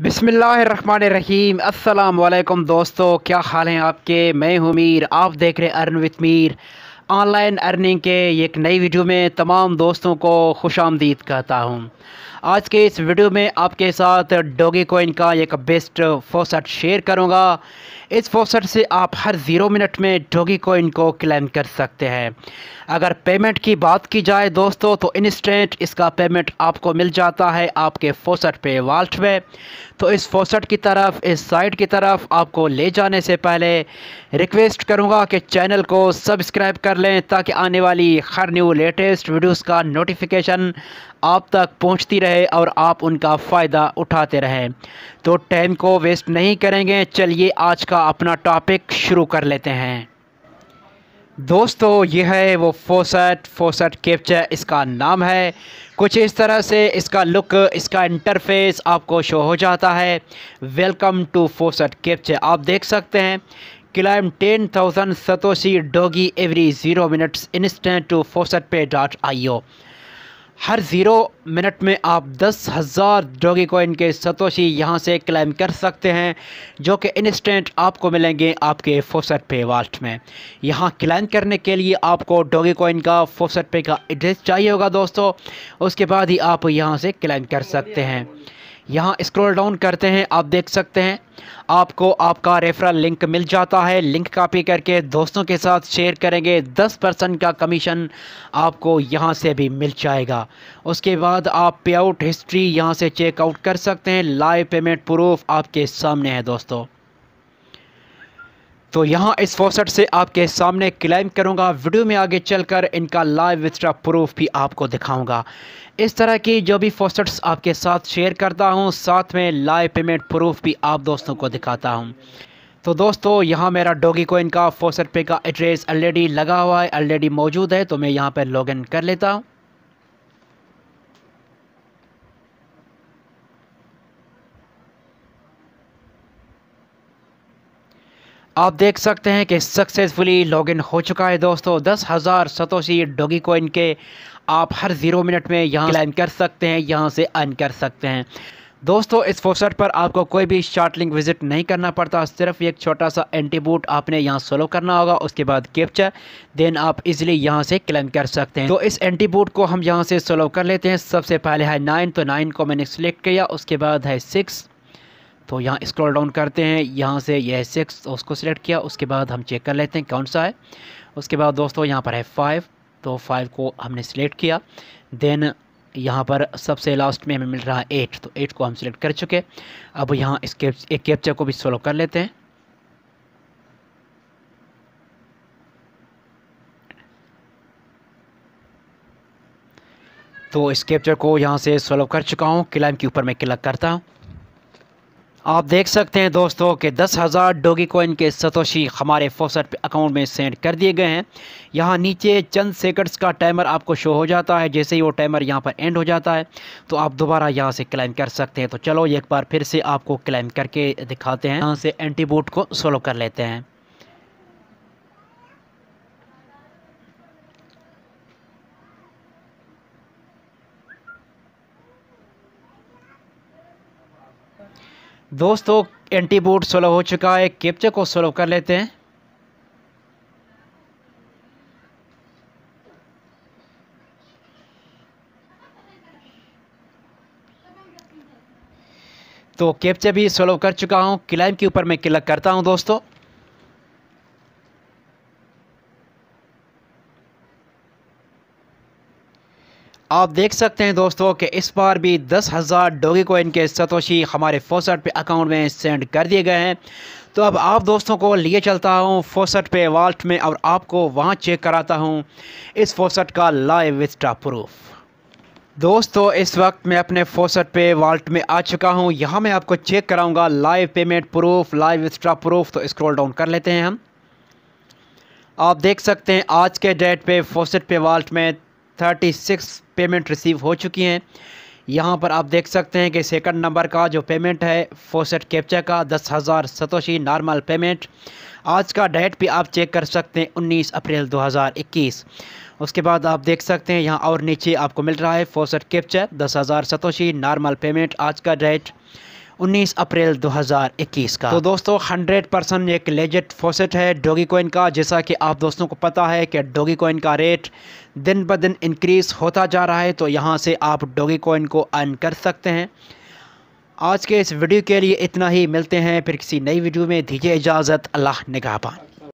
बिसमीम अल्लाम दोस्तों क्या हाल हैं आपके मैं हूँ मीर आप देख रहे हैं अरन विथ मीर ऑनलाइन अर्निंग के एक नई वीडियो में तमाम दोस्तों को खुश आमदीद कहता हूँ आज के इस वीडियो में आपके साथ डोगी कोइन का एक बेस्ट फोसट शेयर करूँगा इस फोसट से आप हर ज़ीरो मिनट में डोगी कोइन को क्लेम कर सकते हैं अगर पेमेंट की बात की जाए दोस्तों तो इंस्टेंट इसका पेमेंट आपको मिल जाता है आपके फोसट पे वाल्ट में तो इस फोसट की तरफ इस साइट की तरफ आपको ले जाने से पहले रिक्वेस्ट करूँगा कि चैनल को सब्सक्राइब कर कर लें ताकि आने वाली हर न्यू लेटेस्ट वीडियोस का नोटिफिकेशन आप तक पहुंचती रहे और आप उनका फ़ायदा उठाते रहें तो टाइम को वेस्ट नहीं करेंगे चलिए आज का अपना टॉपिक शुरू कर लेते हैं दोस्तों यह है वो फोसट फोसट कैप्चर इसका नाम है कुछ इस तरह से इसका लुक इसका इंटरफेस आपको शो हो जाता है वेलकम टू फोसट कैप्चर आप देख सकते हैं claim ten thousand satoshi every zero Satoshi instant to faucet pay dot I faucetpay.io हर ज़ीरो मिनट में आप दस हज़ार डोगी कोइन के सतोशी यहाँ से क्लेम कर सकते हैं जो कि इंस्टेंट आपको मिलेंगे आपके फोसट पे वाल्ट में यहाँ क्लेम करने के लिए आपको डोगी कोइन का फोसट पे का एड्रेस चाहिए होगा दोस्तों उसके बाद ही आप यहाँ से क्लेम कर सकते हैं यहाँ स्क्रॉल डाउन करते हैं आप देख सकते हैं आपको आपका रेफरल लिंक मिल जाता है लिंक कॉपी करके दोस्तों के साथ शेयर करेंगे 10 परसेंट का कमीशन आपको यहाँ से भी मिल जाएगा उसके बाद आप पे आउट हिस्ट्री यहाँ से चेकआउट कर सकते हैं लाइव पेमेंट प्रूफ आपके सामने है दोस्तों तो यहाँ इस फोसट से आपके सामने क्लाइम करूँगा वीडियो में आगे चलकर इनका लाइव एक्स्ट्रा प्रूफ भी आपको दिखाऊँगा इस तरह की जो भी फोसट्स आपके साथ शेयर करता हूँ साथ में लाइव पेमेंट प्रूफ भी आप दोस्तों को दिखाता हूँ तो दोस्तों यहाँ मेरा डोगी कोइन का फोसट पे का एड्रेस ऑलरेडी लगा हुआ है ऑलरेडी मौजूद है तो मैं यहाँ पर इन कर लेता हूँ आप देख सकते हैं कि सक्सेसफुली लॉगिन हो चुका है दोस्तों दस हज़ार सतोशी डोगी कोइन के आप हर ज़ीरो मिनट में यहाँ लाइन कर सकते हैं यहाँ से अर्न कर सकते हैं दोस्तों इस फोसट पर आपको कोई भी शार्ट लिंक विजिट नहीं करना पड़ता सिर्फ एक छोटा सा एंटीबूट आपने यहाँ सोलो करना होगा उसके बाद कैप्चर देन आप इजीली यहाँ से क्लेम कर सकते हैं तो इस एंटीबूट को हम यहाँ से सोलो कर लेते हैं सबसे पहले है नाइन तो नाइन को मैंने सेलेक्ट किया उसके बाद है सिक्स तो यहाँ स्क्रॉल डाउन करते हैं यहाँ से यह सिक्स तो उसको सिलेक्ट किया उसके बाद हम चेक कर लेते हैं कौन सा है उसके बाद दोस्तों यहाँ पर है फ़ाइव तो फाइव को हमने सिलेक्ट किया देन यहाँ पर सबसे लास्ट में हमें मिल रहा है एट तो एट को हम सिलेक्ट कर चुके अब यहाँ इस एक कैप्चर को भी सोलो कर लेते हैं तो इस कैप्चर को यहाँ से सोलो कर चुका हूँ क्लाइम के ऊपर मैं क्लिक करता हूँ आप देख सकते हैं दोस्तों कि दस हज़ार डोगी कोइन के सतोशी हमारे फोसट अकाउंट में सेंड कर दिए गए हैं यहाँ नीचे चंद सेकंड्स का टाइमर आपको शो हो जाता है जैसे ही वो टाइमर यहाँ पर एंड हो जाता है तो आप दोबारा यहाँ से क्लाइम कर सकते हैं तो चलो एक बार फिर से आपको क्लाइम करके दिखाते हैं यहाँ से एंटीबूट को सोलो कर लेते हैं दोस्तों एंटी बूट हो चुका है कैप्चर को सोलो कर लेते हैं तो कैप्चर भी सोलो कर चुका हूँ क्लाइम के ऊपर मैं क्लिक करता हूँ दोस्तों आप देख सकते हैं दोस्तों कि इस बार भी दस हज़ार डोगी कोइन के सतोशी हमारे फोसट पे अकाउंट में सेंड कर दिए गए हैं तो अब आप दोस्तों को लिए चलता हूँ फोसट पे वाल्ट में और आपको वहाँ चेक कराता हूँ इस फोसट का लाइव विस्टा प्रूफ दोस्तों इस वक्त मैं अपने फोसट पे वाल्ट में आ चुका हूँ यहाँ मैं आपको चेक कराऊँगा लाइव पेमेंट प्रूफ लाइव विस्टा प्रूफ तो इस्क्रोल डाउन कर लेते हैं हम आप देख सकते हैं आज के डेट पे फोसट पे वाल्ट में थर्टी सिक्स पेमेंट रिसीव हो चुकी हैं यहाँ पर आप देख सकते हैं कि सेकंड नंबर का जो पेमेंट है फोसेट कैप्चा का दस हज़ार सतोशी नॉर्मल पेमेंट आज का डेट भी आप चेक कर सकते हैं उन्नीस अप्रैल 2021 उसके बाद आप देख सकते हैं यहाँ और नीचे आपको मिल रहा है फोसेट कैप्चा दस हज़ार सतोशी नॉर्मल पेमेंट आज का डेट 19 अप्रैल 2021 का तो दोस्तों 100 परसेंट एक लेजेट फोसेट है डोगी कोइन का जैसा कि आप दोस्तों को पता है कि डोगी कोइन का रेट दिन ब दिन इंक्रीज़ होता जा रहा है तो यहाँ से आप डोगी कोइन को अर्न कर सकते हैं आज के इस वीडियो के लिए इतना ही मिलते हैं फिर किसी नई वीडियो में दीजिए इजाज़त अल्लाह निगाहबान